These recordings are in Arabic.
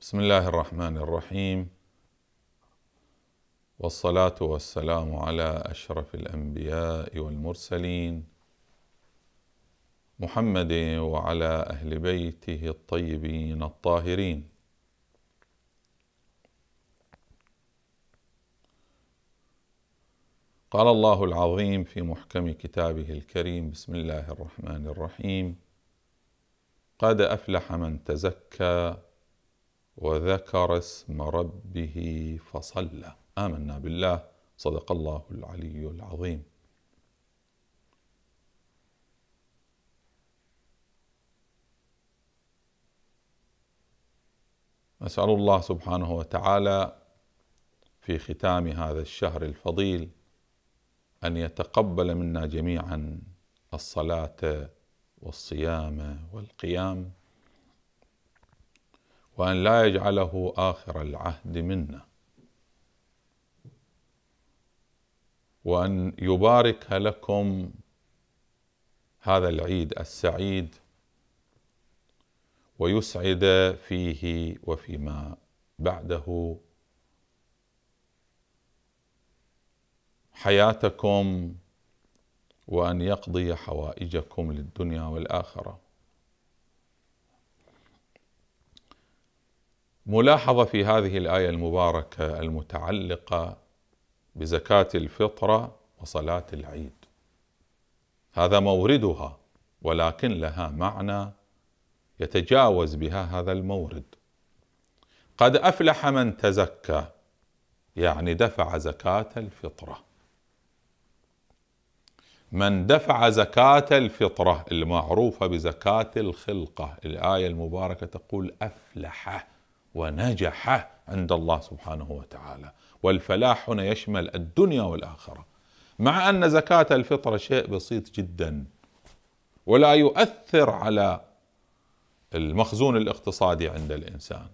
بسم الله الرحمن الرحيم والصلاه والسلام على اشرف الانبياء والمرسلين محمد وعلى اهل بيته الطيبين الطاهرين قال الله العظيم في محكم كتابه الكريم بسم الله الرحمن الرحيم قد افلح من تزكى وذكر اسم ربه فصلى آمنا بالله صدق الله العلي العظيم أسأل الله سبحانه وتعالى في ختام هذا الشهر الفضيل أن يتقبل منا جميعا الصلاة والصيام والقيام وأن لا يجعله آخر العهد منا وأن يبارك لكم هذا العيد السعيد ويسعد فيه وفيما بعده حياتكم وأن يقضي حوائجكم للدنيا والآخرة ملاحظه في هذه الايه المباركه المتعلقه بزكاه الفطره وصلاه العيد هذا موردها ولكن لها معنى يتجاوز بها هذا المورد قد افلح من تزكى يعني دفع زكاه الفطره من دفع زكاه الفطره المعروفه بزكاه الخلقه الايه المباركه تقول افلح ونجح عند الله سبحانه وتعالى والفلاح هنا يشمل الدنيا والآخرة مع أن زكاة الفطرة شيء بسيط جدا ولا يؤثر على المخزون الاقتصادي عند الإنسان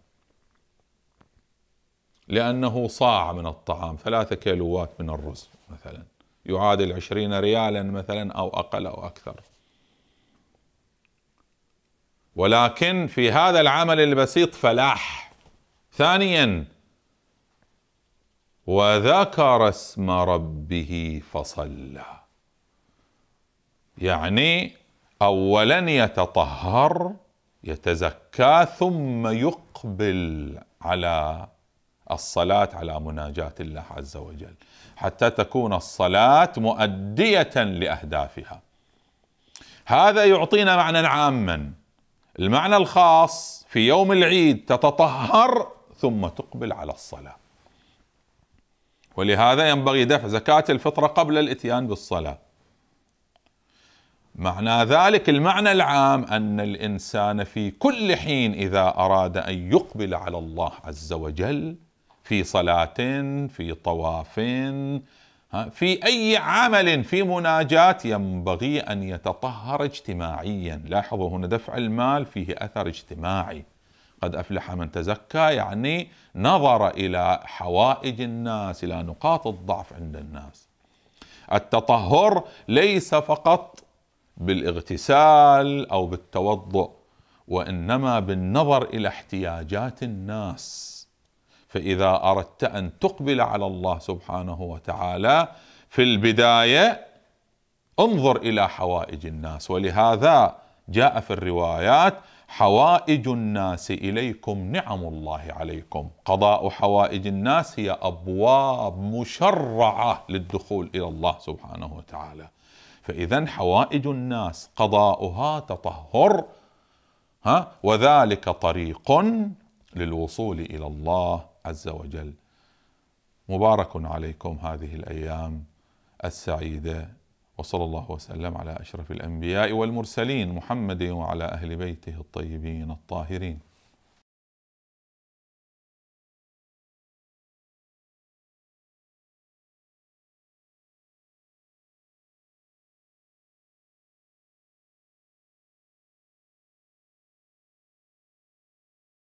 لأنه صاع من الطعام ثلاثة كيلوات من الرز مثلا يعادل عشرين ريالا مثلا أو أقل أو أكثر ولكن في هذا العمل البسيط فلاح ثانيا وذكر اسم ربه فصلى يعني اولا يتطهر يتزكى ثم يقبل على الصلاه على مناجاه الله عز وجل حتى تكون الصلاه مؤديه لاهدافها هذا يعطينا معنى عاما المعنى الخاص في يوم العيد تتطهر ثم تقبل على الصلاه ولهذا ينبغي دفع زكاه الفطره قبل الاتيان بالصلاه معنى ذلك المعنى العام ان الانسان في كل حين اذا اراد ان يقبل على الله عز وجل في صلاه في طواف في أي عمل في مناجاة ينبغي أن يتطهر اجتماعيا لاحظوا هنا دفع المال فيه أثر اجتماعي قد أفلح من تزكى يعني نظر إلى حوائج الناس إلى نقاط الضعف عند الناس التطهر ليس فقط بالاغتسال أو بالتوضؤ وإنما بالنظر إلى احتياجات الناس فإذا أردت أن تقبل على الله سبحانه وتعالى في البداية انظر إلى حوائج الناس ولهذا جاء في الروايات حوائج الناس إليكم نعم الله عليكم قضاء حوائج الناس هي أبواب مشرعة للدخول إلى الله سبحانه وتعالى فإذا حوائج الناس قضاؤها تطهر ها وذلك طريق للوصول الى الله عز وجل مبارك عليكم هذه الايام السعيده وصلى الله وسلم على اشرف الانبياء والمرسلين محمد وعلى اهل بيته الطيبين الطاهرين